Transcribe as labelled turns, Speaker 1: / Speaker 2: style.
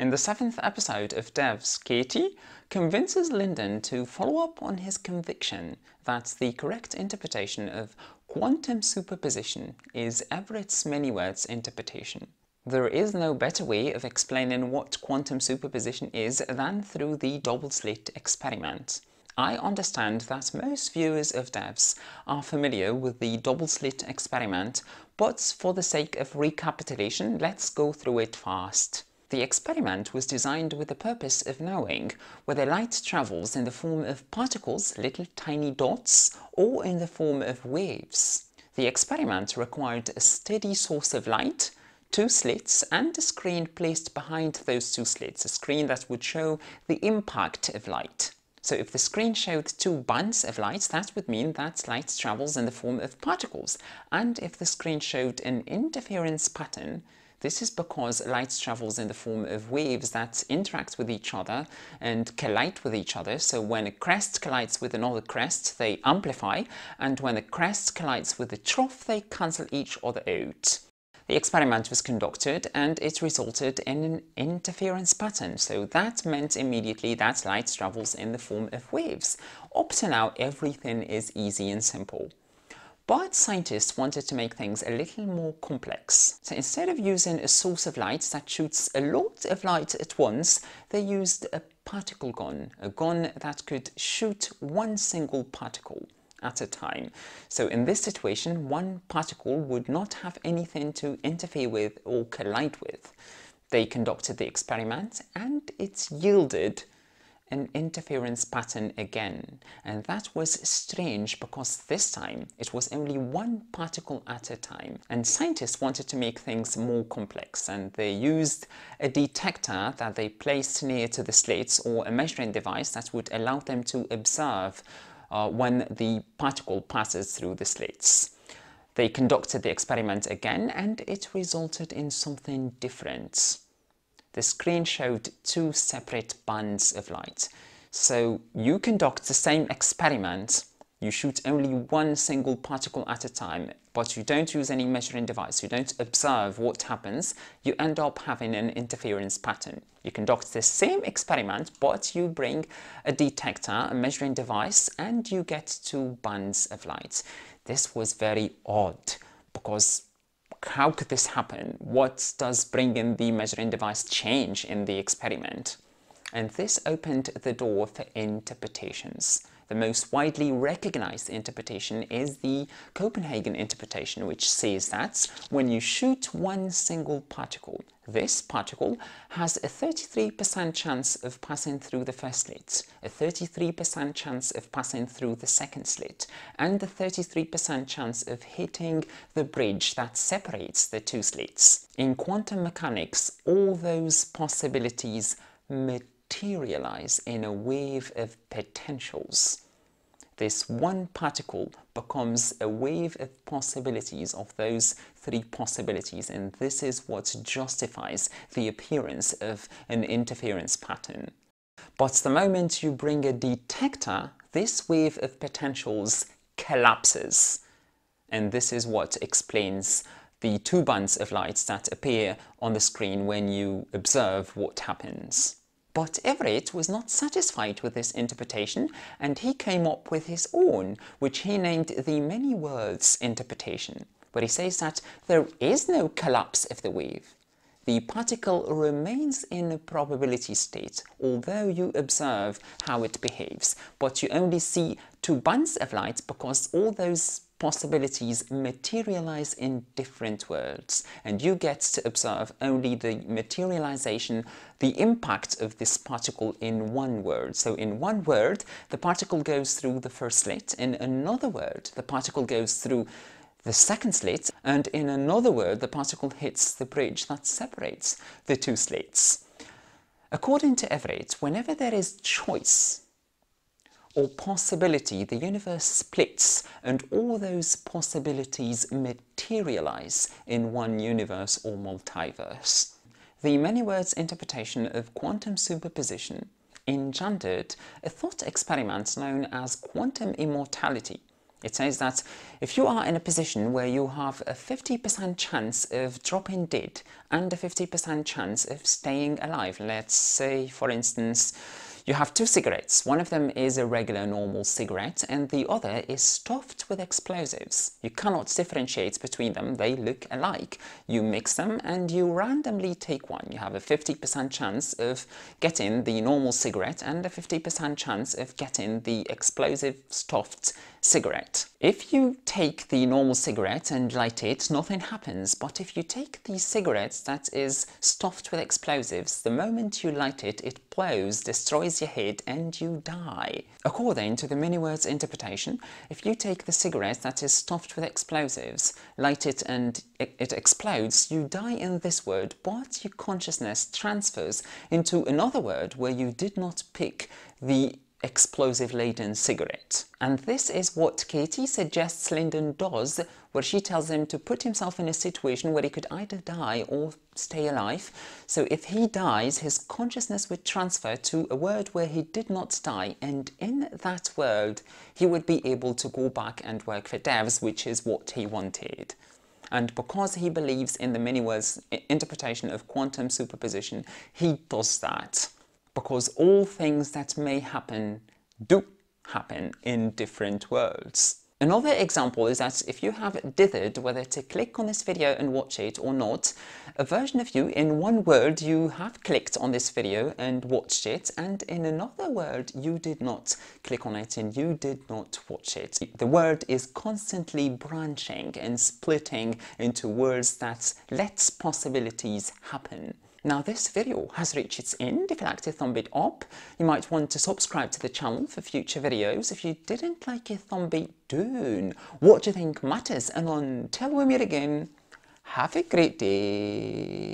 Speaker 1: In the seventh episode of Devs, Katie convinces Lyndon to follow up on his conviction that the correct interpretation of quantum superposition is Everett's many worlds interpretation. There is no better way of explaining what quantum superposition is than through the double-slit experiment. I understand that most viewers of devs are familiar with the double-slit experiment, but for the sake of recapitulation, let's go through it fast. The experiment was designed with the purpose of knowing whether light travels in the form of particles, little tiny dots, or in the form of waves. The experiment required a steady source of light, two slits and a screen placed behind those two slits, a screen that would show the impact of light. So if the screen showed two bands of light, that would mean that light travels in the form of particles. And if the screen showed an interference pattern, this is because light travels in the form of waves that interact with each other and collide with each other. So when a crest collides with another crest, they amplify, and when a crest collides with a trough, they cancel each other out. The experiment was conducted and it resulted in an interference pattern, so that meant immediately that light travels in the form of waves. Up to now, everything is easy and simple. But scientists wanted to make things a little more complex. So instead of using a source of light that shoots a lot of light at once, they used a particle gun, a gun that could shoot one single particle at a time. So in this situation, one particle would not have anything to interfere with or collide with. They conducted the experiment and it yielded an interference pattern again. And that was strange because this time it was only one particle at a time. And scientists wanted to make things more complex and they used a detector that they placed near to the slates or a measuring device that would allow them to observe uh, when the particle passes through the slates. They conducted the experiment again and it resulted in something different the screen showed two separate bands of light. So you conduct the same experiment, you shoot only one single particle at a time, but you don't use any measuring device, you don't observe what happens, you end up having an interference pattern. You conduct the same experiment, but you bring a detector, a measuring device, and you get two bands of light. This was very odd because shock. How could this happen? What does bringing the measuring device change in the experiment? And this opened the door for interpretations. The most widely recognized interpretation is the Copenhagen interpretation, which says that when you shoot one single particle, this particle has a 33% chance of passing through the first slit, a 33% chance of passing through the second slit, and a 33% chance of hitting the bridge that separates the two slits. In quantum mechanics, all those possibilities materialize materialize in a wave of potentials. This one particle becomes a wave of possibilities of those three possibilities and this is what justifies the appearance of an interference pattern. But the moment you bring a detector, this wave of potentials collapses. And this is what explains the two bands of lights that appear on the screen when you observe what happens. But Everett was not satisfied with this interpretation and he came up with his own, which he named the many worlds interpretation, where he says that there is no collapse of the wave. The particle remains in a probability state, although you observe how it behaves, but you only see two bands of light because all those possibilities materialize in different worlds and you get to observe only the materialization, the impact of this particle in one world. So in one world, the particle goes through the first slit, in another world, the particle goes through the second slit, and in another world, the particle hits the bridge that separates the two slits. According to Everett, whenever there is choice or possibility, the universe splits and all those possibilities materialize in one universe or multiverse. The many words interpretation of quantum superposition engendered a thought experiment known as quantum immortality. It says that if you are in a position where you have a 50% chance of dropping dead and a 50% chance of staying alive, let's say for instance you have two cigarettes. One of them is a regular normal cigarette and the other is stuffed with explosives. You cannot differentiate between them, they look alike. You mix them and you randomly take one. You have a 50% chance of getting the normal cigarette and a 50% chance of getting the explosive stuffed cigarette. If you take the normal cigarette and light it, nothing happens. But if you take the cigarette that is stuffed with explosives, the moment you light it, it blows, destroys your head and you die. According to the many words interpretation, if you take the cigarette that is stuffed with explosives, light it and it explodes, you die in this word. but your consciousness transfers into another word where you did not pick the explosive laden cigarette. And this is what Katie suggests Lyndon does, where she tells him to put himself in a situation where he could either die or stay alive. So if he dies, his consciousness would transfer to a world where he did not die, and in that world, he would be able to go back and work for devs, which is what he wanted and because he believes in the many worlds interpretation of quantum superposition, he does that because all things that may happen do happen in different worlds. Another example is that if you have dithered whether to click on this video and watch it or not, a version of you in one world you have clicked on this video and watched it and in another world you did not click on it and you did not watch it. The world is constantly branching and splitting into worlds that lets possibilities happen. Now this video has reached its end. If you liked it, thumb it up. You might want to subscribe to the channel for future videos. If you didn't like it, thumb it down. What do you think matters? And until we meet again, have a great day.